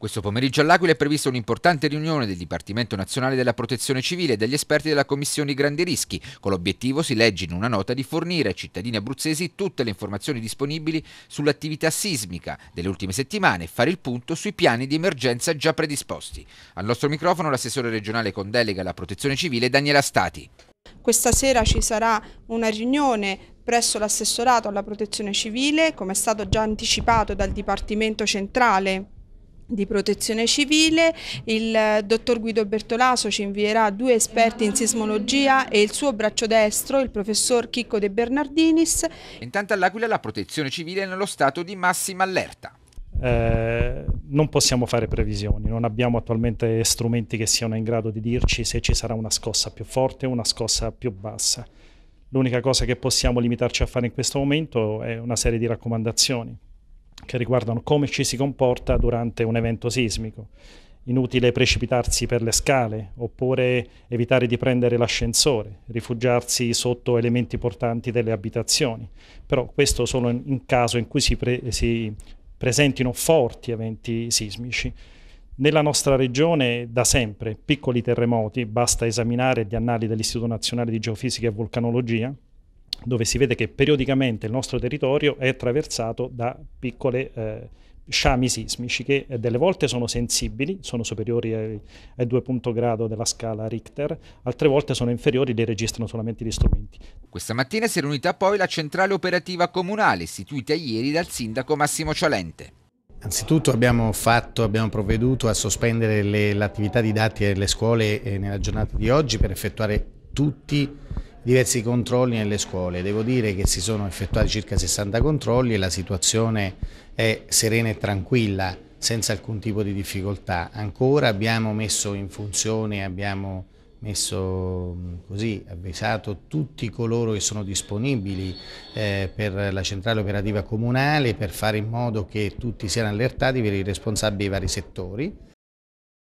Questo pomeriggio all'Aquila è prevista un'importante riunione del Dipartimento Nazionale della Protezione Civile e degli esperti della Commissione Grandi Rischi, con l'obiettivo, si legge in una nota, di fornire ai cittadini abruzzesi tutte le informazioni disponibili sull'attività sismica delle ultime settimane e fare il punto sui piani di emergenza già predisposti. Al nostro microfono l'assessore regionale con delega alla Protezione Civile Daniela Stati. Questa sera ci sarà una riunione presso l'assessorato alla protezione civile, come è stato già anticipato dal Dipartimento Centrale di protezione civile, il eh, dottor Guido Bertolaso ci invierà due esperti in sismologia e il suo braccio destro, il professor Chicco De Bernardinis. Intanto all'Aquila la protezione civile è nello stato di massima allerta. Eh, non possiamo fare previsioni, non abbiamo attualmente strumenti che siano in grado di dirci se ci sarà una scossa più forte o una scossa più bassa. L'unica cosa che possiamo limitarci a fare in questo momento è una serie di raccomandazioni che riguardano come ci si comporta durante un evento sismico. Inutile precipitarsi per le scale oppure evitare di prendere l'ascensore, rifugiarsi sotto elementi portanti delle abitazioni. Però questo solo in caso in cui si, pre si presentino forti eventi sismici. Nella nostra regione da sempre piccoli terremoti, basta esaminare gli annali dell'Istituto Nazionale di Geofisica e Vulcanologia, dove si vede che periodicamente il nostro territorio è attraversato da piccole eh, sciami sismici che eh, delle volte sono sensibili, sono superiori ai, ai 2 grado della scala Richter, altre volte sono inferiori, li registrano solamente gli strumenti. Questa mattina si è riunita poi la centrale operativa comunale istituita ieri dal sindaco Massimo Cialente. Anzitutto abbiamo, fatto, abbiamo provveduto a sospendere l'attività didattica delle scuole eh, nella giornata di oggi per effettuare tutti i diversi controlli nelle scuole. Devo dire che si sono effettuati circa 60 controlli e la situazione è serena e tranquilla, senza alcun tipo di difficoltà. Ancora abbiamo messo in funzione, abbiamo messo così, avvisato tutti coloro che sono disponibili eh, per la centrale operativa comunale per fare in modo che tutti siano allertati per i responsabili dei vari settori.